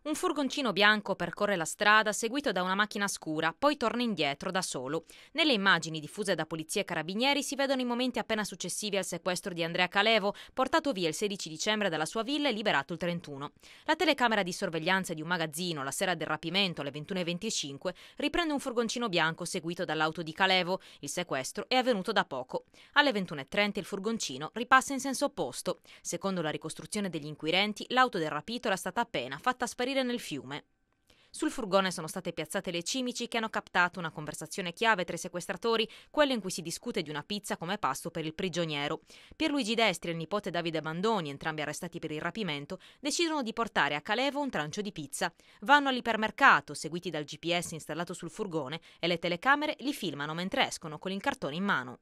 Un furgoncino bianco percorre la strada seguito da una macchina scura, poi torna indietro da solo. Nelle immagini diffuse da polizia e carabinieri si vedono i momenti appena successivi al sequestro di Andrea Calevo, portato via il 16 dicembre dalla sua villa e liberato il 31. La telecamera di sorveglianza di un magazzino la sera del rapimento alle 21.25 riprende un furgoncino bianco seguito dall'auto di Calevo. Il sequestro è avvenuto da poco. Alle 21.30 il furgoncino ripassa in senso opposto. Secondo la ricostruzione degli inquirenti, l'auto del rapito era stata appena fatta sparire scomparire nel fiume. Sul furgone sono state piazzate le cimici che hanno captato una conversazione chiave tra i sequestratori, quella in cui si discute di una pizza come pasto per il prigioniero. Pierluigi Destri e il nipote Davide Bandoni, entrambi arrestati per il rapimento, decidono di portare a Calevo un trancio di pizza. Vanno all'ipermercato, seguiti dal GPS installato sul furgone, e le telecamere li filmano mentre escono con l'incartone in mano.